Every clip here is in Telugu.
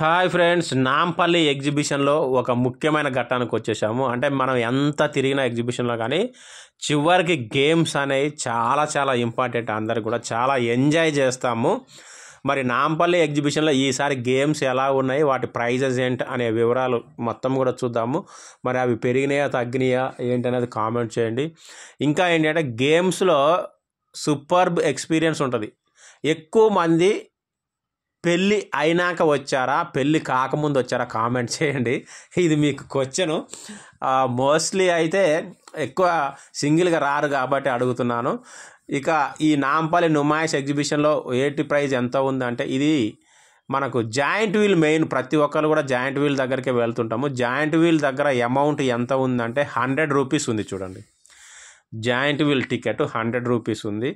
హాయ్ ఫ్రెండ్స్ నాంపల్లి ఎగ్జిబిషన్లో ఒక ముఖ్యమైన ఘట్టానికి వచ్చేసాము అంటే మనం ఎంత తిరిగిన ఎగ్జిబిషన్లో కానీ చివరికి గేమ్స్ అనేవి చాలా చాలా ఇంపార్టెంట్ అందరికి కూడా చాలా ఎంజాయ్ చేస్తాము మరి నాంపల్లి ఎగ్జిబిషన్లో ఈసారి గేమ్స్ ఎలా ఉన్నాయి వాటి ప్రైజెస్ ఏంటి అనే వివరాలు మొత్తం కూడా చూద్దాము మరి అవి పెరిగినాయా తగ్గినాయా ఏంటి అనేది కామెంట్ చేయండి ఇంకా ఏంటంటే గేమ్స్లో సూపర్బ్ ఎక్స్పీరియన్స్ ఉంటుంది ఎక్కువ మంది పెళ్ళి అయినాక వచ్చారా పెళ్ళి కాకముందు వచ్చారా కామెంట్ చేయండి ఇది మీకు క్వశ్చన్ మోస్ట్లీ అయితే ఎక్కువ సింగిల్గా రారు కాబట్టి అడుగుతున్నాను ఇక ఈ నాంపల్లి నుమాయిస్ ఎగ్జిబిషన్లో ఏటి ప్రైజ్ ఎంత ఉందంటే ఇది మనకు జాయింట్ వీల్ మెయిన్ ప్రతి ఒక్కరు కూడా జాయింట్ వీల్ దగ్గరికి వెళ్తుంటాము జాయింట్ వీల్ దగ్గర అమౌంట్ ఎంత ఉందంటే హండ్రెడ్ రూపీస్ ఉంది చూడండి giant wheel ticket hundred rupees ఉంది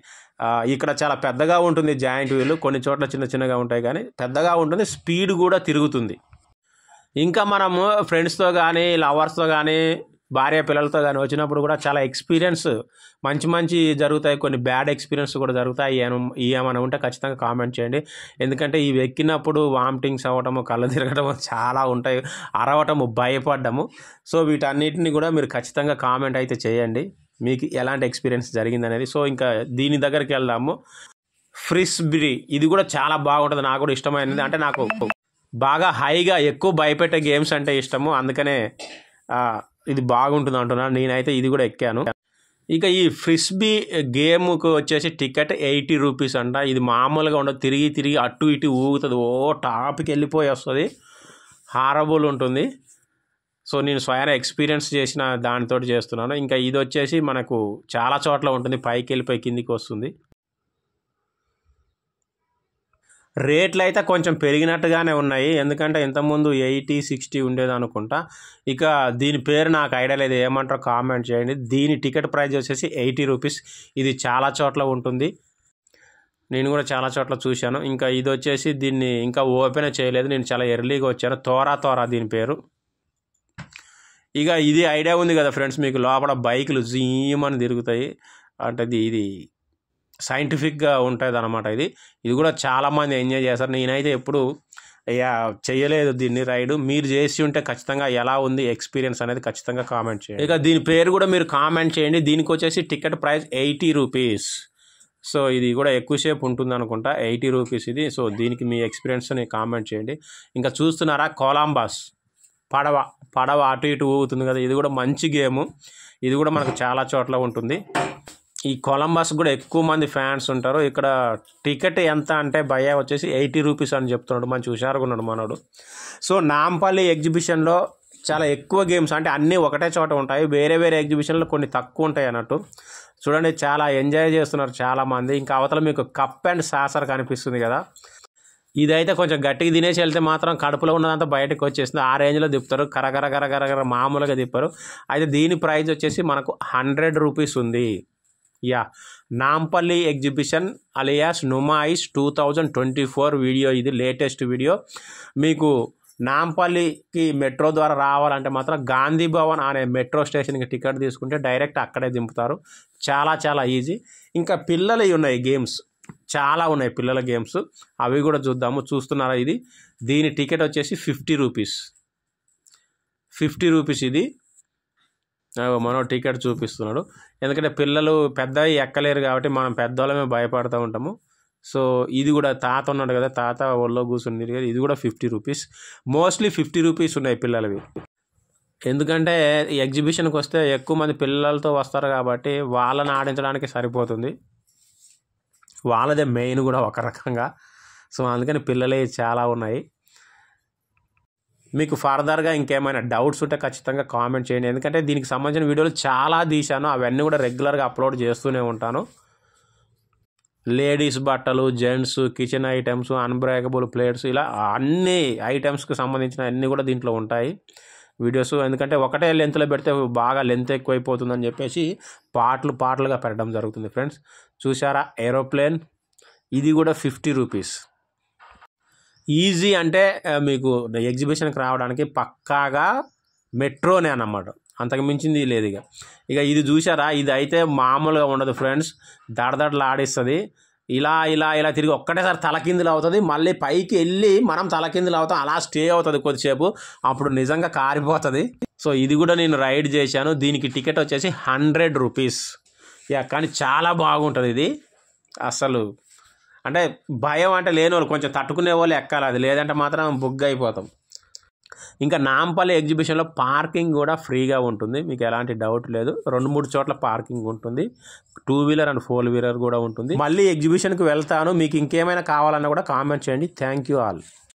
ఇక్కడ చాలా పెద్దగా ఉంటుంది జాయింట్ వీల్ కొన్ని చోట్ల చిన్న చిన్నగా ఉంటాయి కానీ పెద్దగా ఉంటుంది స్పీడ్ కూడా తిరుగుతుంది ఇంకా మనము ఫ్రెండ్స్తో కానీ లవర్స్తో కానీ భార్య పిల్లలతో కానీ వచ్చినప్పుడు కూడా చాలా ఎక్స్పీరియన్స్ మంచి మంచి జరుగుతాయి కొన్ని బ్యాడ్ ఎక్స్పీరియన్స్ కూడా జరుగుతాయి ఏమైనా ఉంటే ఖచ్చితంగా కామెంట్ చేయండి ఎందుకంటే ఇవి ఎక్కినప్పుడు వామిటింగ్స్ అవ్వటము కళ్ళు తిరగటము చాలా ఉంటాయి అరవటము భయపడ్డము సో వీటన్నిటిని కూడా మీరు ఖచ్చితంగా కామెంట్ అయితే చేయండి మీకు ఎలాంటి ఎక్స్పీరియన్స్ జరిగిందనేది సో ఇంకా దీని దగ్గరికి వెళ్దాము ఫ్రిస్బీ ఇది కూడా చాలా బాగుంటుంది నాకు కూడా ఇష్టమైనది అంటే నాకు బాగా హైగా ఎక్కువ భయపెట్టే గేమ్స్ అంటే ఇష్టము అందుకనే ఇది బాగుంటుంది అంటున్నాను నేనైతే ఇది కూడా ఎక్కాను ఇక ఈ ఫ్రిస్బీ గేమ్కు వచ్చేసి టికెట్ ఎయిటీ రూపీస్ అంట ఇది మామూలుగా ఉండదు తిరిగి తిరిగి అటు ఇటు ఊగుతుంది ఓ టాప్కి వెళ్ళిపోయి వస్తుంది హారబుల్ ఉంటుంది సో నేను స్వయాన ఎక్స్పీరియన్స్ చేసిన దానితో చేస్తున్నాను ఇంకా ఇది వచ్చేసి మనకు చాలా చోట్ల ఉంటుంది పైకి వెళ్ళిపోయి కిందికి వస్తుంది రేట్లు అయితే కొంచెం పెరిగినట్టుగానే ఉన్నాయి ఎందుకంటే ఇంతకుముందు ఎయిటీ సిక్స్టీ ఉండేది అనుకుంటా ఇక దీని పేరు నాకు ఐడియా లేదు ఏమంటారో కామెంట్ చేయండి దీని టికెట్ ప్రైస్ వచ్చేసి ఎయిటీ రూపీస్ ఇది చాలా చోట్ల ఉంటుంది నేను కూడా చాలా చోట్ల చూశాను ఇంకా ఇది వచ్చేసి దీన్ని ఇంకా ఓపెన్ చేయలేదు నేను చాలా ఎర్లీగా వచ్చాను తోరా తోరా దీని పేరు ఇక ఇది ఐడియా ఉంది కదా ఫ్రెండ్స్ మీకు లోపల బైకులు జీమని తిరుగుతాయి అంటే ఇది సైంటిఫిక్గా ఉంటుంది అనమాట ఇది ఇది కూడా చాలామంది ఎంజాయ్ చేస్తారు నేనైతే ఎప్పుడు అయ్యా చేయలేదు దీన్ని రైడు మీరు చేసి ఉంటే ఖచ్చితంగా ఎలా ఉంది ఎక్స్పీరియన్స్ అనేది ఖచ్చితంగా కామెంట్ చేయండి ఇక దీని పేరు కూడా మీరు కామెంట్ చేయండి దీనికి వచ్చేసి ticket price eighty rupees so ఇది కూడా ఎక్కువసేపు ఉంటుంది అనుకుంటా ఎయిటీ రూపీస్ ఇది సో దీనికి మీ ఎక్స్పీరియన్స్ని కామెంట్ చేయండి ఇంకా చూస్తున్నారా కొలంబస్ పడవ పడవ అటు ఇటు ఊగుతుంది కదా ఇది కూడా మంచి గేమ్ ఇది కూడా మనకు చాలా చోట్ల ఉంటుంది ఈ కొలంబస్ కూడా ఎక్కువ మంది ఫ్యాన్స్ ఉంటారు ఇక్కడ టికెట్ ఎంత అంటే భయ వచ్చేసి ఎయిటీ రూపీస్ అని చెప్తున్నాడు మంచి హుషారుగా ఉన్నాడు మనోడు సో నాంపల్లి ఎగ్జిబిషన్లో చాలా ఎక్కువ గేమ్స్ అంటే అన్నీ ఒకటే చోట ఉంటాయి వేరే వేరే ఎగ్జిబిషన్లో కొన్ని తక్కువ ఉంటాయి అన్నట్టు చూడండి చాలా ఎంజాయ్ చేస్తున్నారు చాలామంది ఇంకా అవతల మీకు కప్ అండ్ సాసర్ కనిపిస్తుంది కదా ఇదైతే కొంచెం గట్టిగా తినేసి వెళ్తే మాత్రం కడుపులో ఉన్నదంతా బయటకు వచ్చేసింది ఆ రేంజ్లో తిప్పుతారు కరగర కరగర మామూలుగా తిప్పారు అయితే దీని ప్రైజ్ వచ్చేసి మనకు హండ్రెడ్ రూపీస్ ఉంది yeah Nampally exhibition alias Numaish two thousand twenty four video ఇది లేటెస్ట్ వీడియో మీకు నాంపల్లికి మెట్రో ద్వారా రావాలంటే మాత్రం గాంధీ భవన్ అనే మెట్రో స్టేషన్కి టికెట్ తీసుకుంటే డైరెక్ట్ అక్కడే దింపుతారు చాలా చాలా ఈజీ ఇంకా పిల్లలు ఉన్నాయి గేమ్స్ చాలా ఉన్నాయి పిల్లల గేమ్స్ అవి కూడా చూద్దాము చూస్తున్నారా ఇది దీని టికెట్ వచ్చేసి ఫిఫ్టీ రూపీస్ ఫిఫ్టీ రూపీస్ ఇది మనం టికెట్ చూపిస్తున్నాడు ఎందుకంటే పిల్లలు పెద్దవి ఎక్కలేరు కాబట్టి మనం పెద్దవాళ్ళమే భయపడుతూ ఉంటాము సో ఇది కూడా తాత ఉన్నాడు కదా తాత ఒళ్ళో కూర్చుని కదా ఇది కూడా fifty rupees mostly fifty rupees ఉన్నాయి పిల్లలవి ఎందుకంటే ఎగ్జిబిషన్కి వస్తే ఎక్కువ మంది పిల్లలతో వస్తారు కాబట్టి వాళ్ళని ఆడించడానికి సరిపోతుంది వాళ్ళదే మెయిన్ కూడా ఒక రకంగా సో అందుకని పిల్లలే చాలా ఉన్నాయి మీకు ఫర్దర్గా ఇంకేమైనా డౌట్స్ ఉంటే ఖచ్చితంగా కామెంట్ చేయండి ఎందుకంటే దీనికి సంబంధించిన వీడియోలు చాలా తీశాను అవన్నీ కూడా రెగ్యులర్గా అప్లోడ్ చేస్తూనే ఉంటాను లేడీస్ బట్టలు gents kitchen items unbreakable plates ఇలా అన్ని ఐటమ్స్కి సంబంధించిన అన్నీ కూడా దీంట్లో ఉంటాయి వీడియోస్ ఎందుకంటే ఒకటే లెంత్లో పెడితే బాగా లెంత్ ఎక్కువైపోతుందని చెప్పేసి పాటలు పాటలుగా పెట్టడం జరుగుతుంది ఫ్రెండ్స్ చూసారా ఏరోప్లేన్ ఇది కూడా ఫిఫ్టీ రూపీస్ ఈజీ అంటే మీకు ఎగ్జిబిషన్కి రావడానికి పక్కాగా మెట్రోనే అన్నమాట అంతకు మించింది లేదు ఇక ఇక ఇది చూసారా ఇది అయితే మామూలుగా ఉండదు ఫ్రెండ్స్ దడదడలు ఆడిస్తుంది ఇలా ఇలా ఇలా తిరిగి ఒక్కటేసారి తలకిందులు అవుతుంది మళ్ళీ పైకి వెళ్ళి మనం తలకిందులు అవుతాం అలా స్టే అవుతుంది కొద్దిసేపు అప్పుడు నిజంగా కారిపోతుంది సో ఇది కూడా నేను రైడ్ చేశాను దీనికి టికెట్ వచ్చేసి హండ్రెడ్ రూపీస్ యా కానీ చాలా బాగుంటుంది ఇది అసలు అంటే భయం అంటే లేని వాళ్ళు కొంచెం తట్టుకునే వాళ్ళు ఎక్కాలి అది లేదంటే మాత్రం బుగ్ అయిపోతాం ఇంకా నాంపల్లి ఎగ్జిబిషన్లో పార్కింగ్ కూడా ఫ్రీగా ఉంటుంది మీకు ఎలాంటి డౌట్ లేదు రెండు మూడు చోట్ల పార్కింగ్ ఉంటుంది two wheeler and four wheeler కూడా ఉంటుంది మళ్ళీ ఎగ్జిబిషన్కి వెళ్తాను మీకు ఇంకేమైనా కావాలన్నా కూడా కామెంట్ చేయండి థ్యాంక్ యూ ఆల్